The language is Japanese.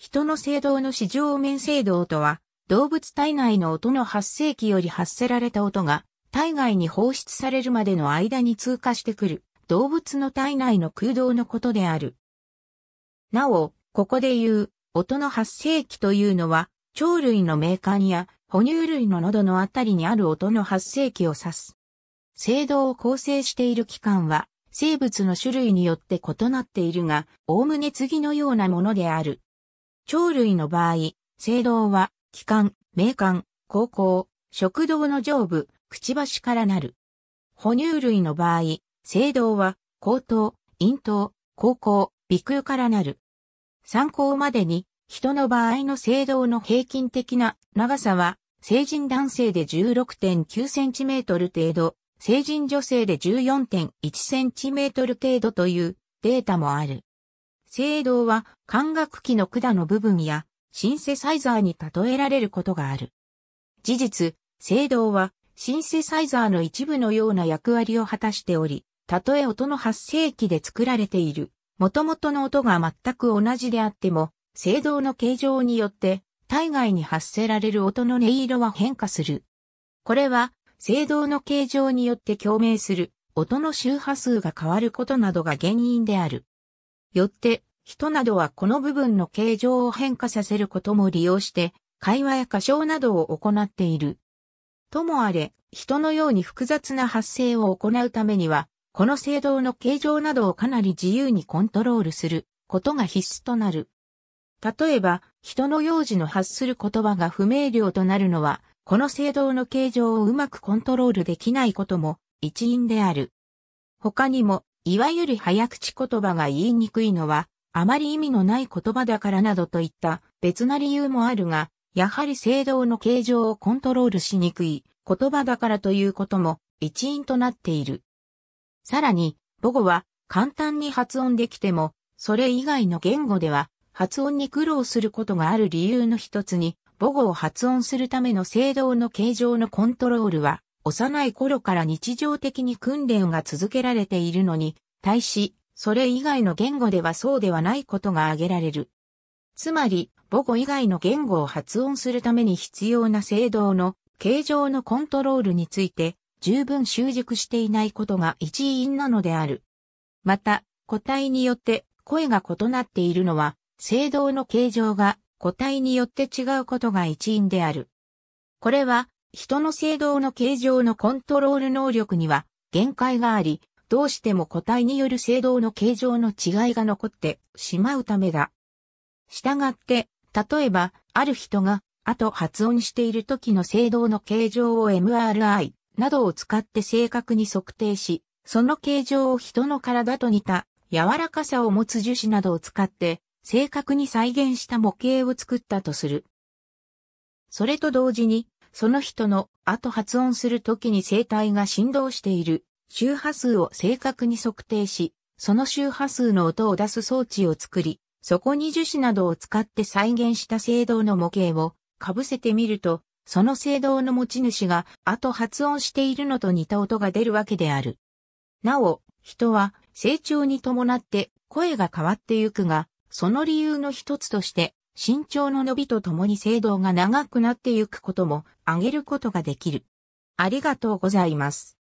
人の声道の四条面声道とは、動物体内の音の発生器より発せられた音が、体外に放出されるまでの間に通過してくる、動物の体内の空洞のことである。なお、ここで言う、音の発生器というのは、鳥類の鳴管や、哺乳類の喉のあたりにある音の発生器を指す。声道を構成している器官は、生物の種類によって異なっているが、おおむね次のようなものである。鳥類の場合、青銅は、気管、鳴管、高校、食道の上部、くちばしからなる。哺乳類の場合、青銅は、口頭、咽頭、高校、鼻腔からなる。参考までに、人の場合の青銅の平均的な長さは、成人男性で 16.9cm 程度、成人女性で 14.1cm 程度というデータもある。聖堂は管楽器の管の部分やシンセサイザーに例えられることがある。事実、聖堂はシンセサイザーの一部のような役割を果たしており、たとえ音の発生器で作られている、元々の音が全く同じであっても、聖堂の形状によって体外に発せられる音の音色は変化する。これは、聖堂の形状によって共鳴する音の周波数が変わることなどが原因である。よって、人などはこの部分の形状を変化させることも利用して、会話や歌唱などを行っている。ともあれ、人のように複雑な発声を行うためには、この声道の形状などをかなり自由にコントロールすることが必須となる。例えば、人の幼児の発する言葉が不明瞭となるのは、この声道の形状をうまくコントロールできないことも一因である。他にも、いわゆる早口言葉が言いにくいのは、あまり意味のない言葉だからなどといった別な理由もあるが、やはり声道の形状をコントロールしにくい言葉だからということも一因となっている。さらに、母語は簡単に発音できても、それ以外の言語では発音に苦労することがある理由の一つに、母語を発音するための声道の形状のコントロールは、幼い頃から日常的に訓練が続けられているのに、対し、それ以外の言語ではそうではないことが挙げられる。つまり、母語以外の言語を発音するために必要な声道の形状のコントロールについて十分習熟していないことが一因なのである。また、個体によって声が異なっているのは、声道の形状が個体によって違うことが一因である。これは、人の声道の形状のコントロール能力には限界があり、どうしても個体による制動の形状の違いが残ってしまうためだ。従って、例えば、ある人が、あと発音している時の制動の形状を MRI などを使って正確に測定し、その形状を人の体と似た柔らかさを持つ樹脂などを使って正確に再現した模型を作ったとする。それと同時に、その人の後発音するときに声帯が振動している周波数を正確に測定し、その周波数の音を出す装置を作り、そこに樹脂などを使って再現した聖堂の模型を被せてみると、その聖堂の持ち主が、後発音しているのと似た音が出るわけである。なお、人は成長に伴って声が変わってゆくが、その理由の一つとして、身長の伸びとともに聖堂が長くなってゆくことも挙げることができる。ありがとうございます。